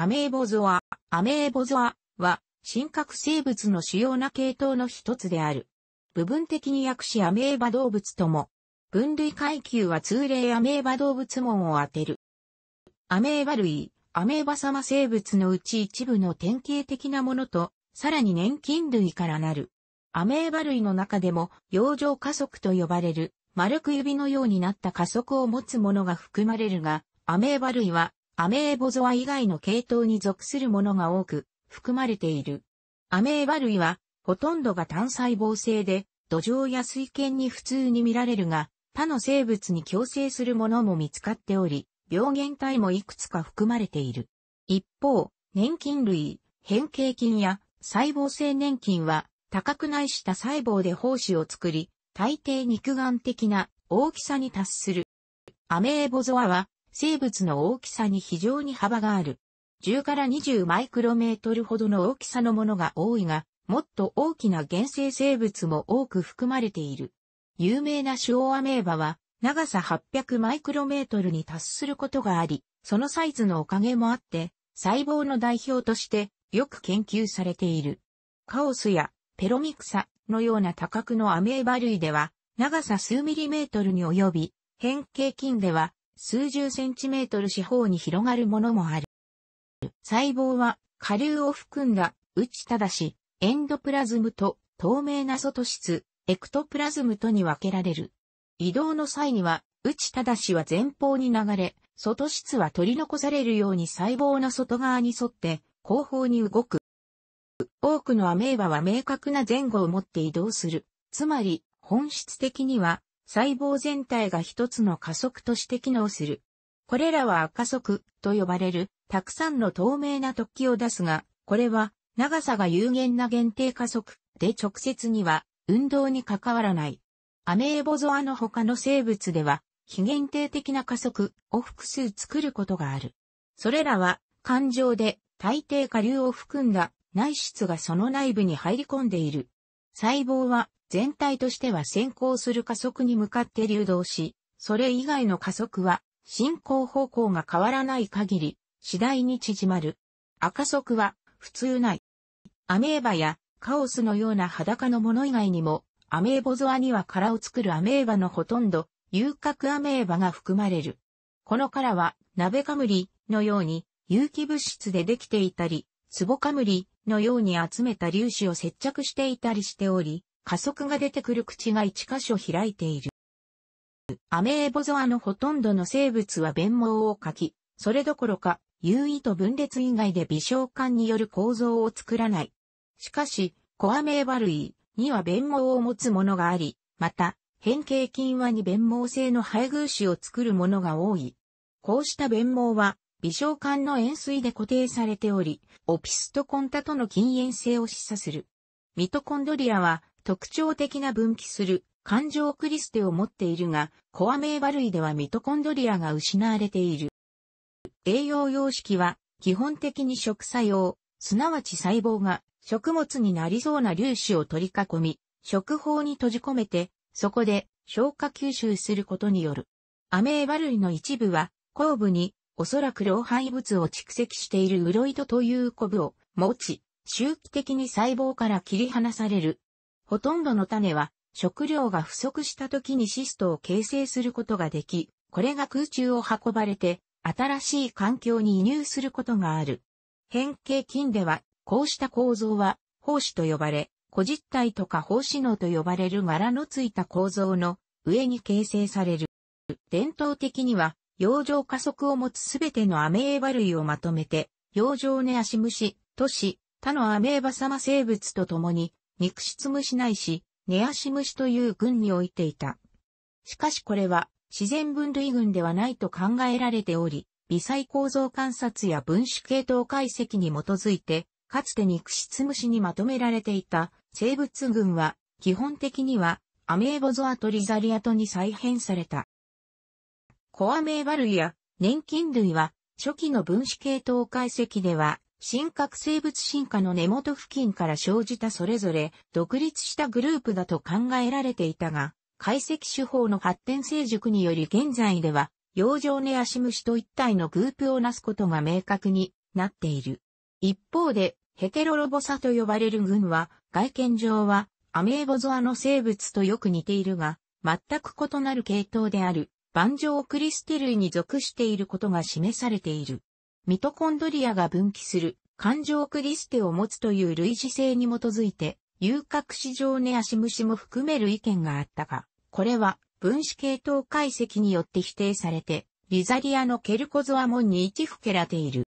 アメーボゾア、アメーボゾアは、真核生物の主要な系統の一つである。部分的に訳しアメーバ動物とも、分類階級は通例アメーバ動物門を当てる。アメーバ類、アメーバ様生物のうち一部の典型的なものと、さらに年金類からなる。アメーバ類の中でも、洋上加速と呼ばれる、丸く指のようになった加速を持つものが含まれるが、アメーバ類はアメーボゾア以外の系統に属するものが多く含まれている。アメーバ類はほとんどが単細胞性で土壌や水圏に普通に見られるが他の生物に共生するものも見つかっており病原体もいくつか含まれている。一方、粘菌類、変形菌や細胞性粘菌は多角内した細胞で胞子を作り、大抵肉眼的な大きさに達する。アメーボゾアは生物の大きさに非常に幅がある。10から20マイクロメートルほどの大きさのものが多いが、もっと大きな原生生物も多く含まれている。有名なシュオアメーバは、長さ800マイクロメートルに達することがあり、そのサイズのおかげもあって、細胞の代表としてよく研究されている。カオスやペロミクサのような多角のアメーバ類では、長さ数ミリメートルに及び、変形菌では数十センチメートル四方に広がるものもある。細胞は、下流を含んだ、内ただし、エンドプラズムと透明な外質、エクトプラズムとに分けられる。移動の際には、内ただしは前方に流れ、外質は取り残されるように細胞の外側に沿って後方に動く。多くのアメーバは明確な前後を持って移動する。つまり、本質的には細胞全体が一つの加速として機能する。これらは赤速と呼ばれる、たくさんの透明な突起を出すが、これは長さが有限な限定加速で直接には運動に関わらない。アメーボゾアの他の生物では、非限定的な加速を複数作ることがある。それらは、感情で大抵下流を含んだ内質がその内部に入り込んでいる細胞は全体としては先行する加速に向かって流動し、それ以外の加速は進行方向が変わらない限り次第に縮まる。赤速は普通ない。アメーバやカオスのような裸のもの以外にもアメーボゾアには殻を作るアメーバのほとんど遊郭アメーバが含まれる。この殻は鍋かむりのように有機物質でできていたり、ツボむりのように集めた粒子を接着していたりしており、加速が出てくる口が1箇所開いている。アメーボゾアのほとんどの生物は弁毛を書き、それどころか、有意と分裂以外で微小管による構造を作らない。しかし、コアメーバ類には弁毛を持つものがあり、また、変形菌はに弁毛性の配偶子を作るものが多い。こうした弁毛は、微小管の塩水で固定されており、オピストコンタとの禁煙性を示唆する。ミトコンドリアは特徴的な分岐する環状クリステを持っているが、コア名バ類ではミトコンドリアが失われている。栄養様式は基本的に食作用、すなわち細胞が食物になりそうな粒子を取り囲み、食法に閉じ込めて、そこで消化吸収することによる。アメーバ類の一部は後部におそらく老廃物を蓄積しているウロイドというコブを持ち、周期的に細胞から切り離される。ほとんどの種は食料が不足した時にシストを形成することができ、これが空中を運ばれて新しい環境に移入することがある。変形菌では、こうした構造は、胞子と呼ばれ、個実体とか胞子脳と呼ばれる柄のついた構造の上に形成される。伝統的には、洋上加速を持つすべてのアメーバ類をまとめて、洋上ネアシムシ、都市、他のアメーバ様生物と共に、肉質虫ないし、ネアシムシという群においていた。しかしこれは、自然分類群ではないと考えられており、微細構造観察や分子系統解析に基づいて、かつて肉質虫にまとめられていた生物群は、基本的にはアメーボゾアトリザリアトに再編された。コア名馬類や年金類は、初期の分子系統解析では、真核生物進化の根元付近から生じたそれぞれ独立したグループだと考えられていたが、解析手法の発展成熟により現在では、洋上ネアシムシと一体のグープをなすことが明確になっている。一方で、ヘテロロボサと呼ばれる群は、外見上はアメーボゾアの生物とよく似ているが、全く異なる系統である。盤上クリステ類に属していることが示されている。ミトコンドリアが分岐する環状クリステを持つという類似性に基づいて、遊郭市場ネアシムシも含める意見があったが、これは分子系統解析によって否定されて、リザリアのケルコゾアモンに吹けられている。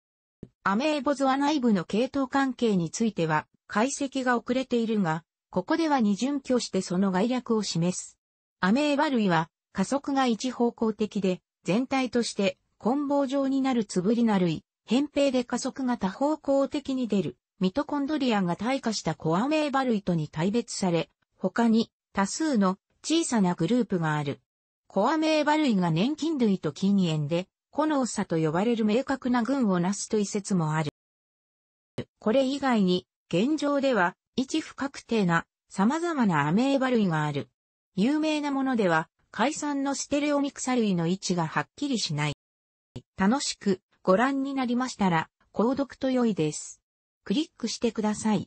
アメーボゾア内部の系統関係については、解析が遅れているが、ここでは二準拠してその概略を示す。アメーバ類は加速が一方向的で、全体として、棍棒状になるつぶりな類、扁平で加速が多方向的に出る、ミトコンドリアが退化したコアメーバ類とに大別され、他に多数の小さなグループがある。コアメーバ類が粘菌類と菌炎で、コノーサと呼ばれる明確な群をなすという説もある。これ以外に、現状では、位置不確定な様々なアメーバ類がある。有名なものでは、解散のステレオミクサ類の位置がはっきりしない。楽しくご覧になりましたら、購読と良いです。クリックしてください。